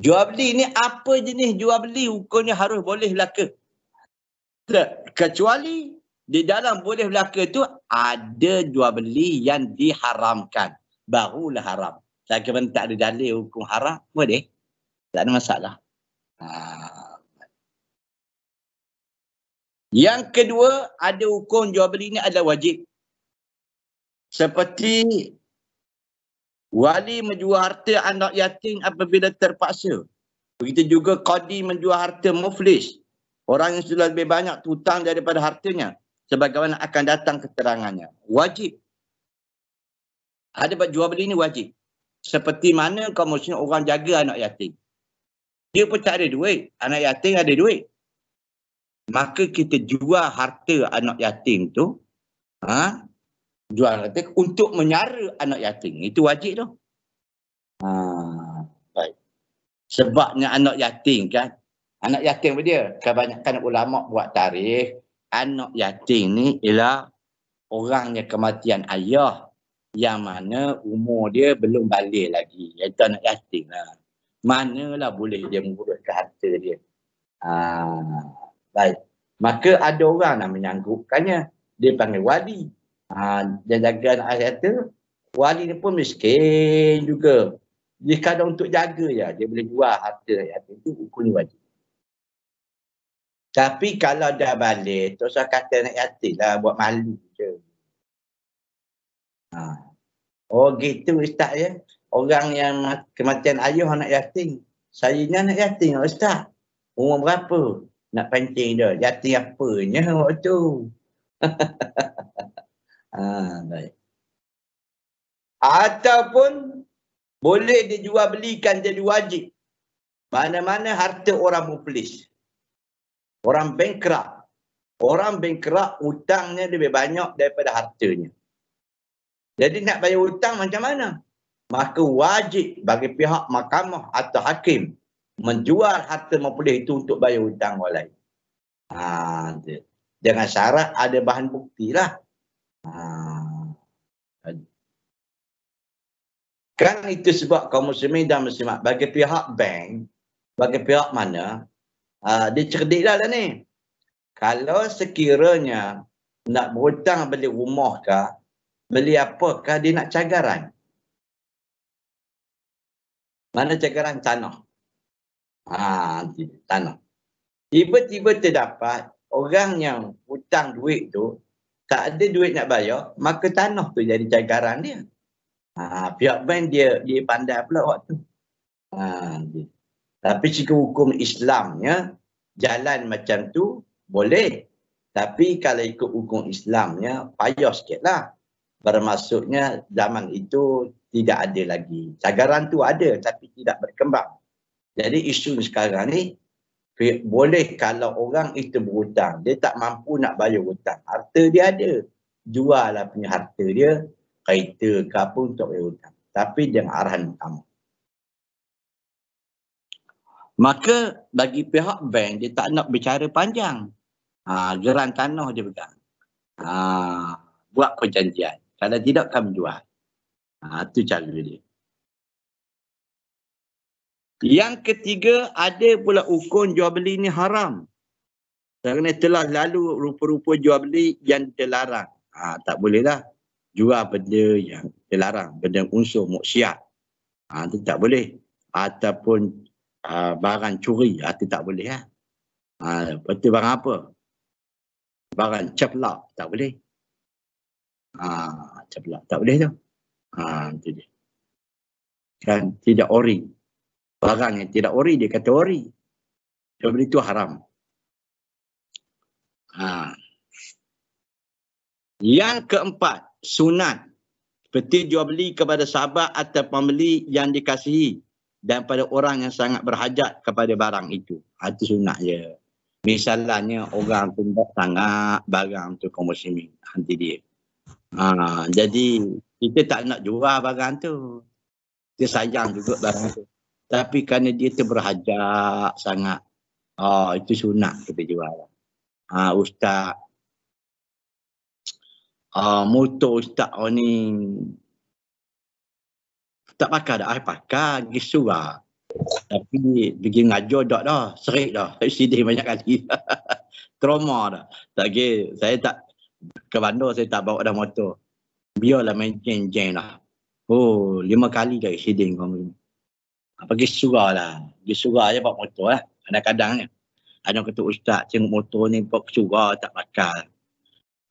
Jual beli ni apa jenis jual beli hukumnya harus boleh laka. Kecuali di dalam boleh laka tu ada jual beli yang diharamkan. Barulah haram. Saya kata tak ada dalil hukum haram boleh. Tak ada masalah. Ha. Yang kedua ada hukum jual beli ni adalah wajib. Seperti Wali menjual harta anak yatim apabila terpaksa. Begitu juga Qadi menjual harta muflis. Orang yang sudah lebih banyak hutang daripada hartanya. Sebagaimana akan datang keterangannya. Wajib. Ada jual beli ini wajib. Seperti mana kau mesti orang jaga anak yatim. Dia pun tak ada duit. Anak yatim ada duit. Maka kita jual harta anak yatim tu. Ha? jual tapi untuk menyara anak yatim itu wajib tu. Ha, baik. Sebabnya anak yatim kan. Anak yatim dia. Kebanyakan ulama buat tarikh anak yatim ni ialah orangnya kematian ayah yang mana umur dia belum balik lagi. Iaitu anak yatim lah. Manalah boleh dia menguruskan harta dia. Ha, baik. Maka ada orang nak menyanggupkannya. Dia panggil wali. Ha, dia jaga anak yatim wali ni pun miskin juga. Dia kadang untuk jaga ya, dia boleh jual harta yatim tu hukum wajib. Tapi kalau dah balik, tak usah kata anak yatim lah buat malu je. Ha. Oh gitu ustaz ya. Orang yang kematian ayuh anak yatim. Saya ni anak yatim ustaz. Umur berapa nak penting dia? Yatim apanya waktu tu? Ah, baik. Ataupun boleh dijual belikan jadi wajib. Mana-mana harta orang muflis. Orang bankrupt. Orang bankrupt hutangnya lebih banyak daripada hartanya. Jadi nak bayar hutang macam mana? Maka wajib bagi pihak mahkamah atau hakim menjual harta mempunyai itu untuk bayar hutang orang lain. Ha, ah, jangan syarat ada bahan bukti lah. Kan itu sebab kaum muslimin dan muslimat bagi pihak bank, bagi pihak mana, uh, dia cerdiklah lah ni. Kalau sekiranya nak berhutang beli rumah ke, beli apa apakah dia nak cagaran? Mana cagaran tanah? Ha, tanah. Tiba-tiba terdapat orang yang hutang duit tu tak ada duit nak bayar, maka tanah tu jadi cagaran dia. Ha, pihak bank dia dia pandai pula waktu. Ha, Tapi jika hukum Islam jalan macam tu boleh. Tapi kalau ikut hukum Islam ya, payah sikitlah. Bermaksudnya zaman itu tidak ada lagi. Cagaran tu ada tapi tidak berkembang. Jadi isu sekarang ni boleh kalau orang itu berhutang dia tak mampu nak bayar hutang harta dia ada juallah punya harta dia kereta ke apa untuk bayar hutang tapi dengan arahan utama maka bagi pihak bank dia tak nak bicara panjang ha, geran tanah dia pegang ha, buat perjanjian kalau tidak kami jual ha, cara dia yang ketiga, ada pula hukum jual beli ni haram. Kerana telah lalu rupa-rupa jual beli yang dilarang. Ha, tak bolehlah jual benda yang dilarang. Benda unsur muksyat. Ha, itu tak boleh. Ataupun ha, barang curi. Ha, itu tak boleh. Lah. Ha. Ha, itu barang apa? Barang ceplak. Tak boleh. Ha, ceplak. Tak boleh tu. Ha, itu dia. Kan tidak ori barang yang tidak ori dia kata ori. Sebab itu haram. Ha. Yang keempat, sunat. Seperti jual beli kepada sahabat atau pembeli yang dikasihi dan pada orang yang sangat berhajat kepada barang itu. Ha, itu sunat je. Misalnya orang tu tak sangat barang tu kaum muslimin nanti dia. Ha, jadi kita tak nak jual barang tu. Kita sayang juga barang tu tapi kerana dia terberhajat sangat oh itu sunat kita jual ah ha, ustaz ah uh, motor ustaz oh ni tak pakai dah ai pakai gi surah tapi pergi ngajar dak dah serik dah sidih banyak kali trauma dah tak okay, saya tak ke bandar saya tak bawa dah motor biarlah main jeng jeng lah oh lima kali dah sidih kau Ha, pergi surau lah. Pergi surau je bawa motor lah. Kadang-kadang ni. Ada kata ustaz tengok motor ni bawa surau tak bakal.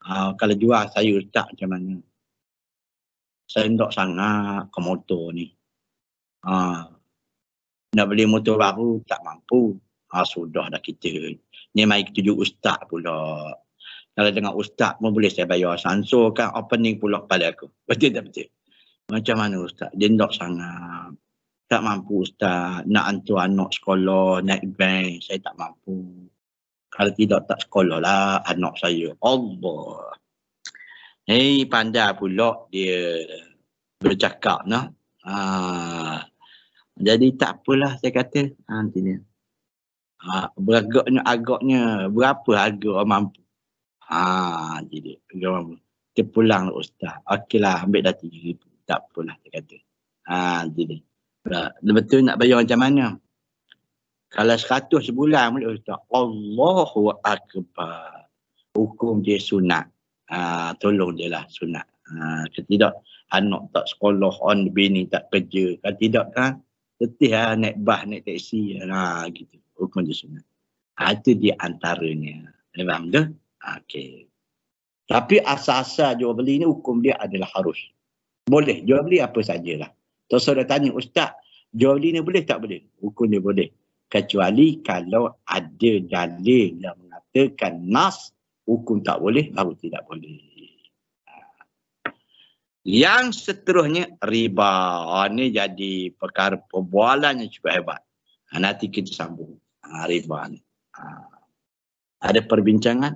Ha, kalau jual saya ustaz macam mana. Saya tak sangat ke motor ni. Ha, nak beli motor baru tak mampu. Ha, sudah dah kita. Ni mai tujuh ustaz pula. Kalau dengan ustaz pun boleh saya bayar. Sansur kan opening pula pada aku. Betul tak betul? Macam mana ustaz? Dia tak sangat tak mampu ustaz nak hantar anak sekolah naik bank saya tak mampu kalau tidak tak sekolah lah anak saya Allah ni hey, pandai pula dia bercakap nah ha. jadi tak apalah saya kata ha, nanti ni ha, beragaknya agaknya berapa harga mampu ha jadi agak mampu terpulang lah, ustaz okeylah ambil dah 3000 tak apalah saya kata ha jadi Ha, betul nak bayar macam mana? Kalau seratus sebulan boleh ustaz. Allahu Akbar. Hukum dia sunat. Ha, tolong dia lah sunat. Ha, tidak anak tak sekolah, on bini tak kerja. Kalau tidak kan, letih lah naik bas, naik teksi. Ha, gitu. Hukum dia sunat. Ha, itu di antaranya. Eh, faham tu? okay. Tapi asas-asas jual beli ni hukum dia adalah harus. Boleh jual beli apa sajalah. Tak usah tanya, ustaz, joli ni boleh tak boleh? Hukum dia boleh. Kecuali kalau ada dalil yang mengatakan nas, hukum tak boleh, baru tidak boleh. Yang seterusnya riba. Ini ah, jadi perkara perbualan yang cukup hebat. Ah, nanti kita sambung. Ah, riba ni. Ada perbincangan?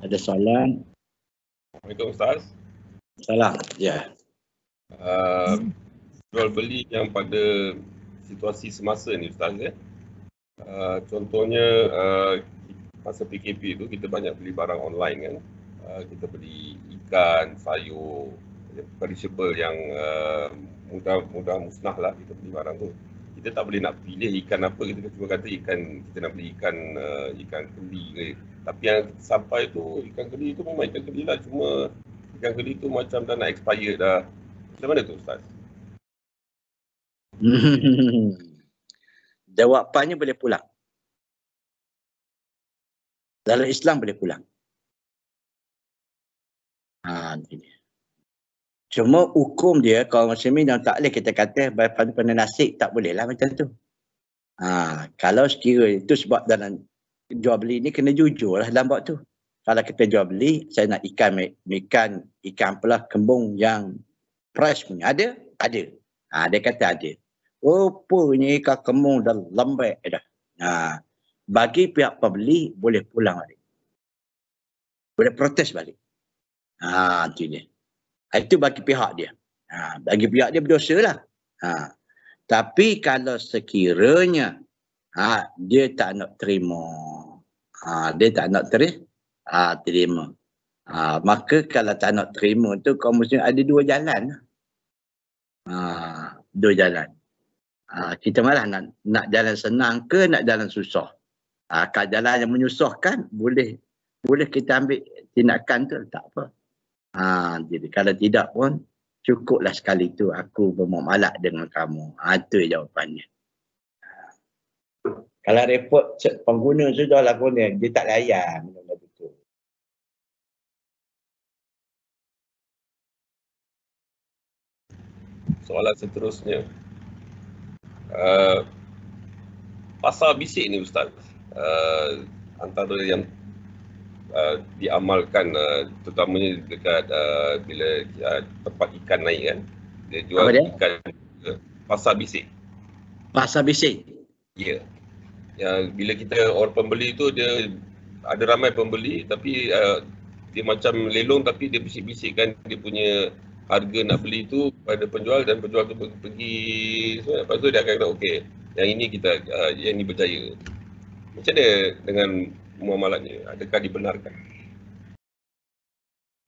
ada soalan. Assalamualaikum Ustaz. Salah. Ya. Yeah. Uh, jual beli yang pada situasi semasa ni Ustaz ya. Uh, contohnya uh, masa PKP tu kita banyak beli barang online kan. Uh, kita beli ikan, sayur, perishable yang uh, mudah mudah musnah lah kita beli barang tu. Kita tak boleh nak pilih ikan apa kita cuma kata ikan kita nak beli ikan uh, ikan keli ke. Tapi yang sampai tu ikan keli tu memang ikan keli lah cuma ikan keli tu macam dah nak expired dah. Macam mana tu ustaz? Jawapannya boleh pulang. Dalam Islam boleh pulang. Ha, ini. Cuma hukum dia kalau macam ni tak taklif kita kata pada nasib tak boleh lah macam tu. Ha, kalau sekiranya itu sebab dalam jual beli ni kena jujur lah dalam tu. kalau kita jual beli saya nak ikan ikan ikan pula kembung yang fresh punya ada ada ha, dia kata ada rupanya ikan kembung dah lembek dah ha, bagi pihak pembeli boleh pulang balik boleh protes balik ha, itu dia ha, itu bagi pihak dia ha, bagi pihak dia berdosa lah ha, tapi kalau sekiranya ha, dia tak nak terima ha, dia tak nak teri, ha, terima. Ha, maka kalau tak nak terima tu kau mesti ada dua jalan. Ha, dua jalan. Ha, kita malah nak, nak jalan senang ke nak jalan susah. Ha, kalau jalan yang menyusahkan boleh boleh kita ambil tindakan tu tak apa. Ha, jadi kalau tidak pun cukuplah sekali tu aku bermuamalah dengan kamu. Ha, itu jawapannya. Kalau repot pengguna sudah lah pun dia tak layan benda tu. Soalan seterusnya. Uh, pasal bisik ni Ustaz. Uh, antara yang uh, diamalkan uh, terutamanya dekat uh, bila uh, tempat ikan naik kan. Dia jual dia? ikan uh, pasal bisik. Pasal bisik? Ya. Yeah ya, bila kita orang pembeli tu dia ada ramai pembeli tapi uh, dia macam lelong tapi dia bisik-bisikkan dia punya harga nak beli tu pada penjual dan penjual tu pergi so, lepas tu dia akan kata okey yang ini kita uh, yang ini berjaya macam dia dengan muamalat ni adakah dibenarkan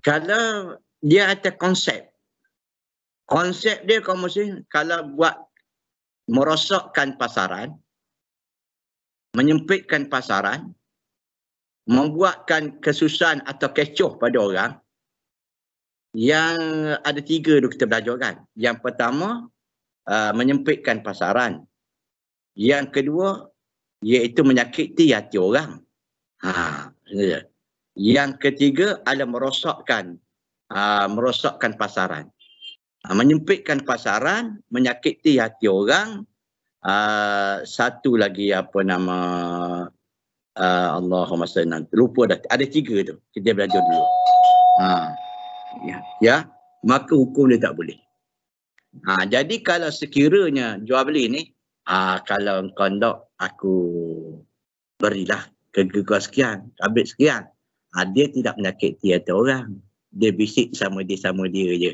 kalau dia ada konsep konsep dia kalau mesti kalau buat merosokkan pasaran menyempitkan pasaran, membuatkan kesusahan atau kecoh pada orang, yang eh, ada tiga tu kita belajar kan. Yang pertama, uh, menyempitkan pasaran. Yang kedua, iaitu menyakiti hati orang. Ha, yang ketiga adalah merosakkan uh, merosakkan pasaran. Uh, menyempitkan pasaran, menyakiti hati orang, uh, satu lagi apa nama uh, Allahumma sallam lupa dah ada tiga tu kita belajar dulu ha ya ya maka hukum dia tak boleh ha jadi kalau sekiranya jual beli ni ah kalau engkau nak aku berilah kegegar sekian habis sekian ha, dia tidak menyakiti hati orang dia bisik sama dia sama dia je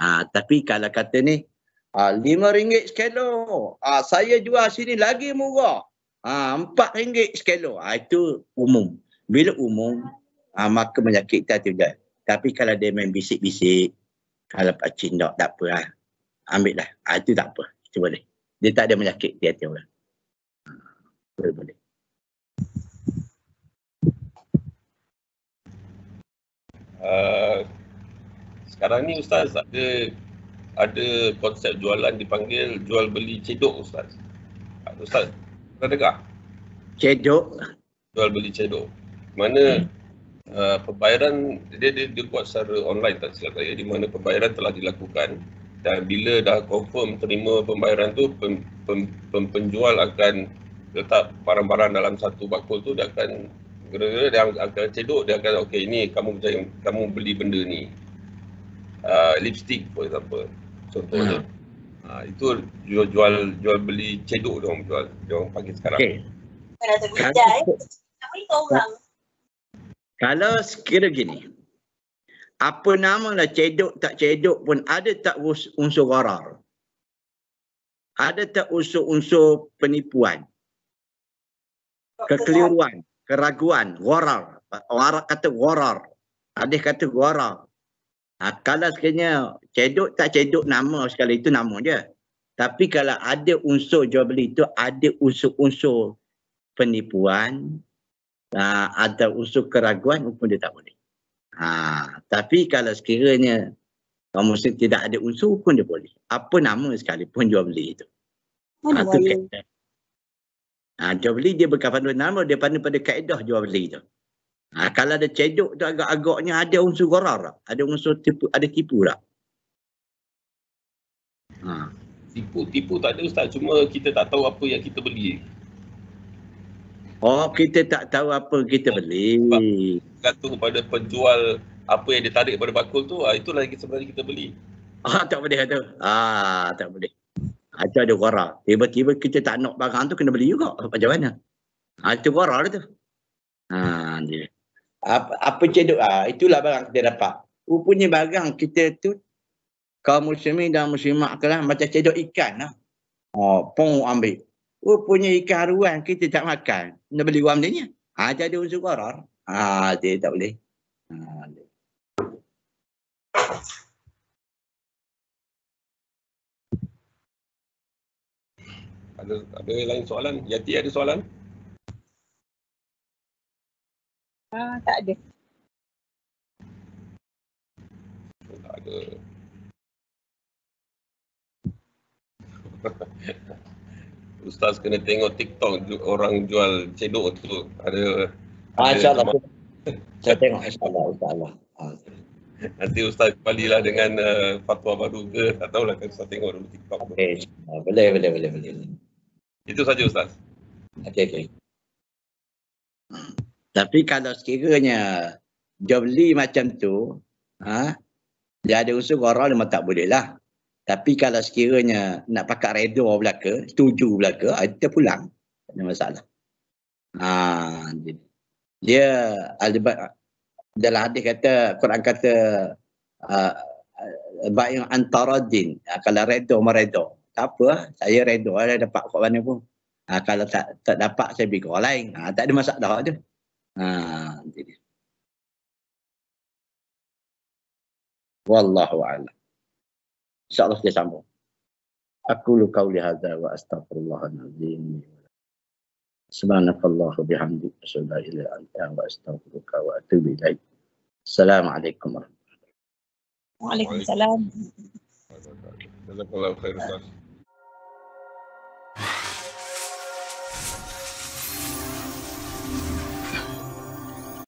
ha, tapi kalau kata ni RM5 uh, sekilo. Uh, saya jual sini lagi murah. Uh, ah, rm ringgit sekilo. Uh, ah, itu umum. Bila umum, uh, maka kita tu je. Tapi kalau dia main bisik-bisik, kalau Pak Cik tak, tak apa lah. Ambil lah. Uh, itu tak apa. Itu boleh. Dia tak ada menyakit dia tu. Boleh, boleh. Uh, sekarang ni Ustaz ada ada konsep jualan dipanggil jual beli cedok ustaz. Ah, ustaz, ada dengar? Cedok. Jual beli cedok. Mana hmm. uh, pembayaran dia, dia dia buat secara online tak silap saya di mana pembayaran telah dilakukan dan bila dah confirm terima pembayaran tu pem, pem, pem, penjual akan letak barang-barang dalam satu bakul tu dia akan gerak-gerak dia akan cedok dia akan okey ini kamu kamu beli benda ni. Uh, lipstick for example contohnya. Hmm. Ha, itu jual, jual jual beli cedok dia orang jual. Dia orang panggil sekarang. Okay. Kalau sekira gini, apa namalah cedok tak cedok pun ada tak unsur gharar? Ada tak unsur-unsur penipuan? Kekeliruan, keraguan, gharar. kata gharar. Adik kata gharar. Ha, kalau sekiranya cedok tak cedok nama sekali itu nama je. Tapi kalau ada unsur jual beli itu ada unsur-unsur penipuan ha, atau unsur keraguan pun dia tak boleh. Ha, tapi kalau sekiranya kalau mesti tidak ada unsur pun dia boleh. Apa nama sekalipun jual beli itu. Mana ha, tu kaedah. Ha, jual beli dia bukan nama, dia pandu pada kaedah jual beli itu. Ha, kalau ada cedok tu agak-agaknya ada unsur gharar tak? Ada unsur tipu, ada tipu tak? Ha. Tipu-tipu tak ada Ustaz. Cuma kita tak tahu apa yang kita beli. Oh, kita tak tahu apa kita beli. Gantung pada penjual apa yang ditarik pada bakul tu, ha, itulah yang sebenarnya kita beli. Ah, tak boleh kata. Ah, tak boleh. Itu ada gharar. Tiba-tiba kita tak nak barang tu kena beli juga. Macam mana? Ah, itu gharar tu. Ah, dia apa, apa cedok ah itulah barang kita dapat rupanya barang kita tu kaum muslimin dan muslimat lah macam cedok ikan lah oh ah, pong ambil rupanya ikan haruan kita tak makan nak beli wam ah, dia ha dia ada unsur qarar ha ah, dia tak boleh ha ada ada lain soalan yati ada soalan Ha, tak ada. Tak ada. Ustaz kena tengok TikTok orang jual cedok tu. Ada. Masya-Allah. Ah, saya tengok insya-Allah insya ah. Nanti Ustaz balilah dengan uh, fatwa baru ke. Tak tahulah kan Ustaz tengok dulu TikTok. Okay. Boleh, boleh, boleh. boleh. Itu saja Ustaz. Okay, okay. Tapi kalau sekiranya dia beli macam tu, ha, dia ada usul gharar lima tak boleh lah. Tapi kalau sekiranya nak pakai redo belaka, setuju belaka, ah, kita pulang. Tak ada masalah. Ha, dia, dia alibat, dalam hadis kata, Quran kata, uh, ah, yang ah, antara din, kalau redo meredo. Tak apa, saya redo lah dapat kot mana pun. Ha, kalau tak, tak dapat, saya pergi ke orang lain. Ha, tak ada masalah tu. Ha, jadi. Wallahu a'lam. Insya-Allah kita sambung. Aku lu kau lihat wa astagfirullahaladzim. Subhanakallahu bihamdi. Assalamualaikum warahmatullahi wabarakatuh. Wa wa atubu ilaih. Assalamualaikum warahmatullahi wabarakatuh. Waalaikumsalam. Jazakallahu khairan.